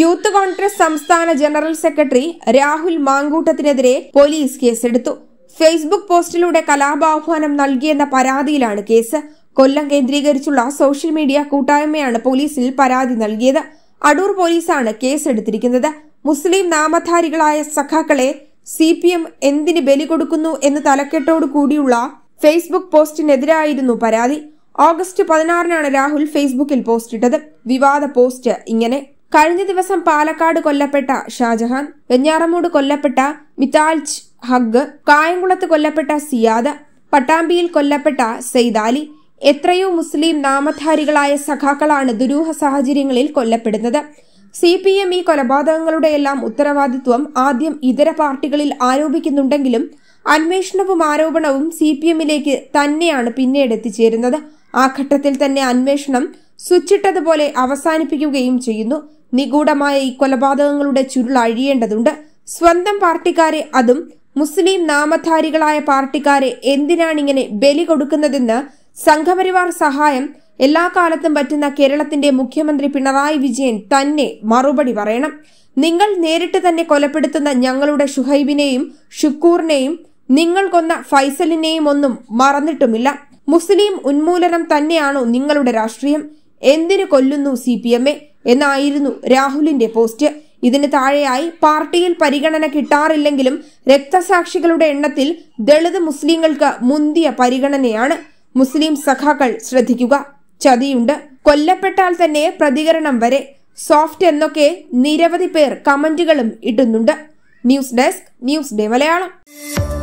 youth Congress സംസ്ഥാന general secretary Rahul മാങ്കൂട്ടത്തിനെതിരെ police കേസെടുത്തു ഫേസ്ബുക്ക് പോസ്റ്റിലൂടെ കലാപാഹ്വാനം നൽകിയെന്ന പരാതിയിലാണ് കേസ് കൊല്ലം കേന്ദ്രീകരിച്ചുള്ള സോഷ്യൽ മീഡിയ കൂട്ടായ്മയാണ് പോലീസിൽ പരാതി നൽകിയത് അടൂർ പോലീസാണ് കേസെടുത്തിരിക്കുന്നത് മുസ്ലിം നാമധാരികളായ സഖാക്കളെ സി പി എം എന്തിന് ബലി കൊടുക്കുന്നു എന്ന് തലക്കെട്ടോടു കൂടിയുള്ള ഫേസ്ബുക്ക് പോസ്റ്റിനെതിരായിരുന്നു പരാതി ഓഗസ്റ്റ് പതിനാറിനാണ് രാഹുൽ ഫേസ്ബുക്കിൽ പോസ്റ്റിട്ടത് വിവാദ പോസ്റ്റ് ഇങ്ങനെ കഴിഞ്ഞ ദിവസം പാലക്കാട് കൊല്ലപ്പെട്ട ഷാജഹാൻ വെഞ്ഞാറമൂട് കൊല്ലപ്പെട്ട മിതാൽജ് ഹഗ് കായംകുളത്ത് കൊല്ലപ്പെട്ട സിയാദ് പട്ടാമ്പിയിൽ കൊല്ലപ്പെട്ട സെയ്ദാലി എത്രയോ മുസ്ലിം നാമധാരികളായ സഖാക്കളാണ് ദുരൂഹ സാഹചര്യങ്ങളിൽ കൊല്ലപ്പെടുന്നത് സി പി എം ഈ കൊലപാതകങ്ങളുടെയെല്ലാം ഉത്തരവാദിത്വം ആദ്യം ഇതര പാർട്ടികളിൽ ആരോപിക്കുന്നുണ്ടെങ്കിലും അന്വേഷണവും ആരോപണവും സി പി എമ്മിലേക്ക് തന്നെയാണ് പിന്നീട് എത്തിച്ചേരുന്നത് ആ ഘട്ടത്തിൽ തന്നെ അന്വേഷണം സ്വിച്ചിട്ടതുപോലെ അവസാനിപ്പിക്കുകയും ചെയ്യുന്നു നിഗൂഢമായ ഈ കൊലപാതകങ്ങളുടെ ചുരുൾ അഴിയേണ്ടതുണ്ട് സ്വന്തം പാർട്ടിക്കാരെ അതും മുസ്ലിം നാമധാരികളായ പാർട്ടിക്കാരെ എന്തിനാണ് ഇങ്ങനെ ബലി കൊടുക്കുന്നതെന്ന് സംഘപരിവാർ സഹായം എല്ലാ കാലത്തും പറ്റുന്ന കേരളത്തിന്റെ മുഖ്യമന്ത്രി പിണറായി വിജയൻ തന്നെ മറുപടി പറയണം നിങ്ങൾ നേരിട്ട് തന്നെ കൊലപ്പെടുത്തുന്ന ഞങ്ങളുടെ ഷുഹൈബിനെയും ഷുക്കൂറിനെയും നിങ്ങൾ കൊന്ന ഫൈസലിനെയും ഒന്നും മറന്നിട്ടുമില്ല മുസ്ലിം ഉന്മൂലനം തന്നെയാണോ നിങ്ങളുടെ രാഷ്ട്രീയം എന്തിനു കൊല്ലുന്നു സി പി എന്നായിരുന്നു രാഹുലിന്റെ പോസ്റ്റ് ഇതിന് താഴെയായി പാർട്ടിയിൽ പരിഗണന കിട്ടാറില്ലെങ്കിലും രക്തസാക്ഷികളുടെ എണ്ണത്തിൽ ദളിത് മുസ്ലിങ്ങൾക്ക് മുന്തിയ പരിഗണനയാണ് മുസ്ലിം സഖാക്കൾ ശ്രദ്ധിക്കുക ചതിയുണ്ട് കൊല്ലപ്പെട്ടാൽ തന്നെ പ്രതികരണം വരെ സോഫ്റ്റ് എന്നൊക്കെ നിരവധി പേർ കമന്റുകളും ഇടുന്നുണ്ട് news desk news day Malayalam